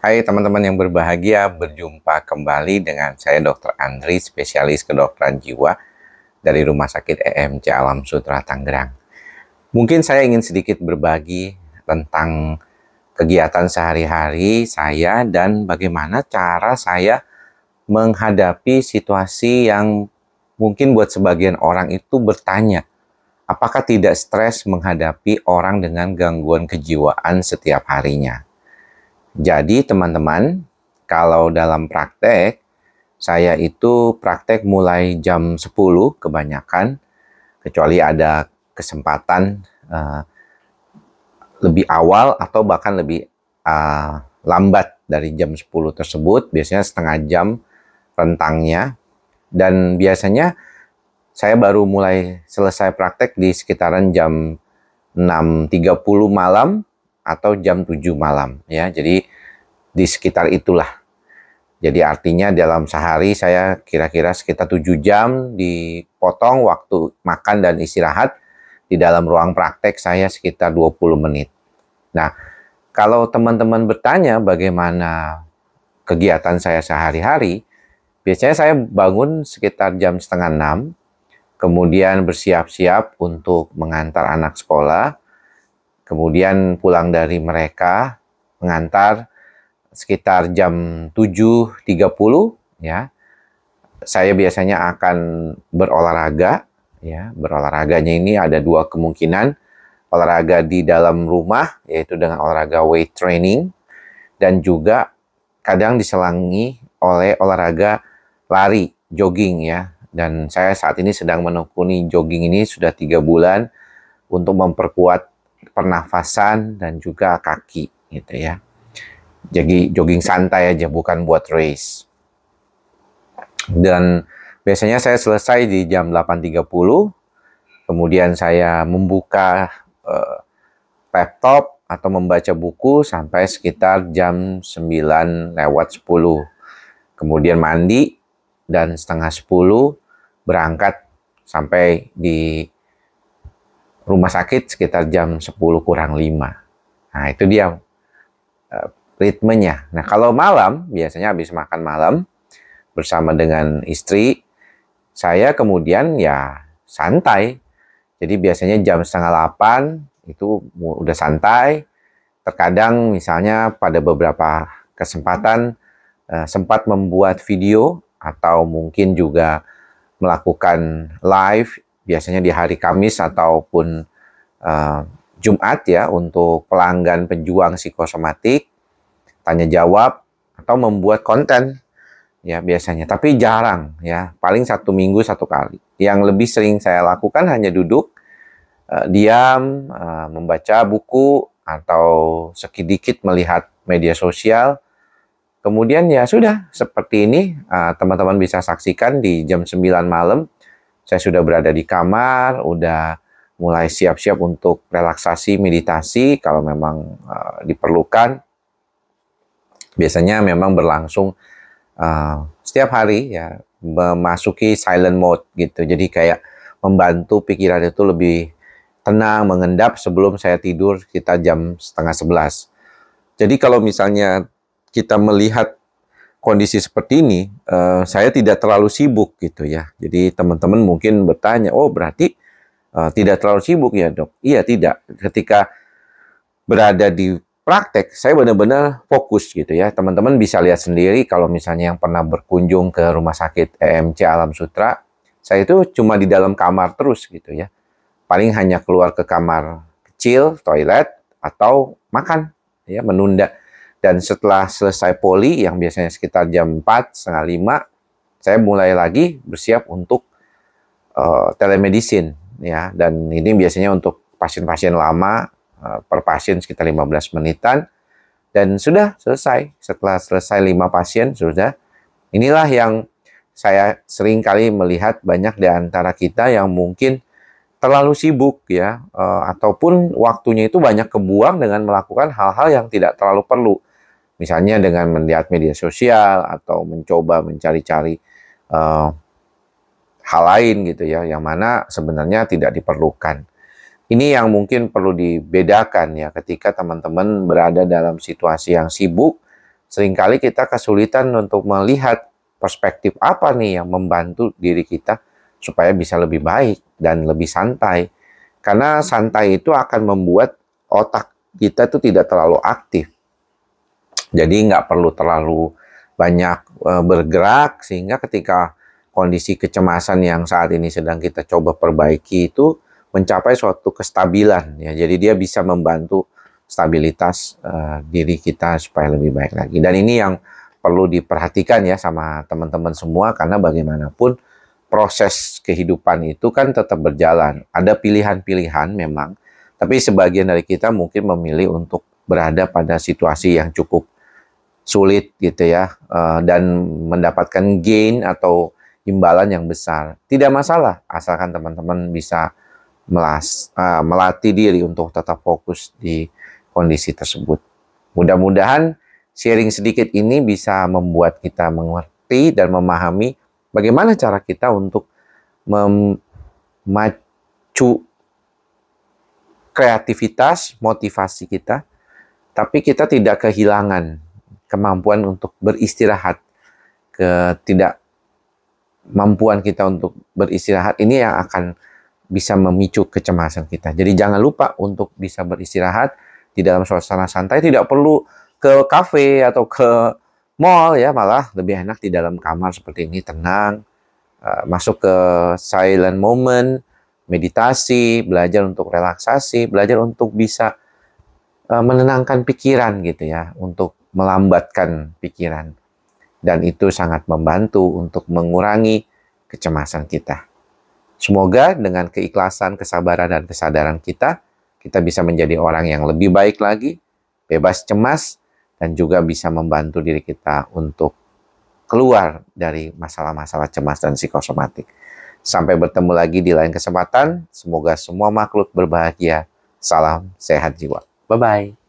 Hai teman-teman yang berbahagia, berjumpa kembali dengan saya Dr. Andri, spesialis kedokteran jiwa dari Rumah Sakit EMC Alam Sutra Tangerang. Mungkin saya ingin sedikit berbagi tentang kegiatan sehari-hari saya dan bagaimana cara saya menghadapi situasi yang mungkin buat sebagian orang itu bertanya, apakah tidak stres menghadapi orang dengan gangguan kejiwaan setiap harinya? Jadi teman-teman, kalau dalam praktek, saya itu praktek mulai jam 10 kebanyakan, kecuali ada kesempatan uh, lebih awal atau bahkan lebih uh, lambat dari jam 10 tersebut, biasanya setengah jam rentangnya. Dan biasanya saya baru mulai selesai praktek di sekitaran jam 6.30 malam atau jam 7 malam ya. Jadi di sekitar itulah. Jadi artinya dalam sehari saya kira-kira sekitar 7 jam dipotong waktu makan dan istirahat di dalam ruang praktek saya sekitar 20 menit. Nah, kalau teman-teman bertanya bagaimana kegiatan saya sehari-hari, biasanya saya bangun sekitar jam setengah enam, kemudian bersiap-siap untuk mengantar anak sekolah, Kemudian pulang dari mereka mengantar sekitar jam 7.30 ya. Saya biasanya akan berolahraga ya. Berolahraganya ini ada dua kemungkinan olahraga di dalam rumah yaitu dengan olahraga weight training dan juga kadang diselangi oleh olahraga lari, jogging ya. Dan saya saat ini sedang menekuni jogging ini sudah tiga bulan untuk memperkuat pernafasan dan juga kaki gitu ya. Jadi jogging santai aja bukan buat race. Dan biasanya saya selesai di jam 8.30. Kemudian saya membuka eh, laptop atau membaca buku sampai sekitar jam 9 lewat 10. Kemudian mandi dan setengah 10 berangkat sampai di rumah sakit sekitar jam 10 kurang 5. Nah, itu dia uh, ritmenya. Nah, kalau malam, biasanya habis makan malam bersama dengan istri, saya kemudian ya santai. Jadi biasanya jam setengah 8 itu udah santai. Terkadang misalnya pada beberapa kesempatan eh, sempat membuat video atau mungkin juga melakukan live biasanya di hari Kamis ataupun uh, Jumat ya untuk pelanggan penjuang psikosomatik tanya jawab atau membuat konten ya biasanya tapi jarang ya paling satu minggu satu kali yang lebih sering saya lakukan hanya duduk uh, diam uh, membaca buku atau sedikit melihat media sosial kemudian ya sudah seperti ini teman-teman uh, bisa saksikan di jam 9 malam saya sudah berada di kamar, udah mulai siap-siap untuk relaksasi, meditasi kalau memang uh, diperlukan. Biasanya memang berlangsung uh, setiap hari ya, memasuki silent mode gitu. Jadi kayak membantu pikiran itu lebih tenang, mengendap sebelum saya tidur kita jam setengah sebelas. Jadi kalau misalnya kita melihat kondisi seperti ini, uh, saya tidak terlalu sibuk gitu ya. Jadi teman-teman mungkin bertanya, oh berarti uh, tidak terlalu sibuk ya dok? Iya tidak. Ketika berada di praktek, saya benar-benar fokus gitu ya. Teman-teman bisa lihat sendiri kalau misalnya yang pernah berkunjung ke rumah sakit EMC Alam Sutra, saya itu cuma di dalam kamar terus gitu ya. Paling hanya keluar ke kamar kecil, toilet, atau makan, ya menunda dan setelah selesai poli yang biasanya sekitar jam 4, setengah 5, saya mulai lagi bersiap untuk uh, telemedicine ya dan ini biasanya untuk pasien-pasien lama uh, per pasien sekitar 15 menitan dan sudah selesai. Setelah selesai 5 pasien sudah inilah yang saya sering kali melihat banyak di antara kita yang mungkin terlalu sibuk ya uh, ataupun waktunya itu banyak kebuang dengan melakukan hal-hal yang tidak terlalu perlu. Misalnya dengan melihat media sosial atau mencoba mencari-cari uh, hal lain gitu ya, yang mana sebenarnya tidak diperlukan. Ini yang mungkin perlu dibedakan ya ketika teman-teman berada dalam situasi yang sibuk, seringkali kita kesulitan untuk melihat perspektif apa nih yang membantu diri kita supaya bisa lebih baik dan lebih santai. Karena santai itu akan membuat otak kita itu tidak terlalu aktif jadi nggak perlu terlalu banyak eh, bergerak sehingga ketika kondisi kecemasan yang saat ini sedang kita coba perbaiki itu mencapai suatu kestabilan ya. Jadi dia bisa membantu stabilitas e, diri kita supaya lebih baik lagi. Dan ini yang perlu diperhatikan ya sama teman-teman semua karena bagaimanapun proses kehidupan itu kan tetap berjalan. Ada pilihan-pilihan memang, tapi sebagian dari kita mungkin memilih untuk berada pada situasi yang cukup sulit gitu ya uh, dan mendapatkan gain atau imbalan yang besar. Tidak masalah asalkan teman-teman bisa melas, uh, melatih diri untuk tetap fokus di kondisi tersebut. Mudah-mudahan sharing sedikit ini bisa membuat kita mengerti dan memahami bagaimana cara kita untuk memacu kreativitas, motivasi kita, tapi kita tidak kehilangan kemampuan untuk beristirahat, ketidakmampuan kita untuk beristirahat ini yang akan bisa memicu kecemasan kita. Jadi jangan lupa untuk bisa beristirahat di dalam suasana santai, tidak perlu ke kafe atau ke mall ya, malah lebih enak di dalam kamar seperti ini tenang, eh, masuk ke silent moment, meditasi, belajar untuk relaksasi, belajar untuk bisa eh, menenangkan pikiran gitu ya, untuk melambatkan pikiran. Dan itu sangat membantu untuk mengurangi kecemasan kita. Semoga dengan keikhlasan, kesabaran, dan kesadaran kita, kita bisa menjadi orang yang lebih baik lagi, bebas cemas, dan juga bisa membantu diri kita untuk keluar dari masalah-masalah cemas dan psikosomatik. Sampai bertemu lagi di lain kesempatan. Semoga semua makhluk berbahagia. Salam sehat jiwa. Bye bye.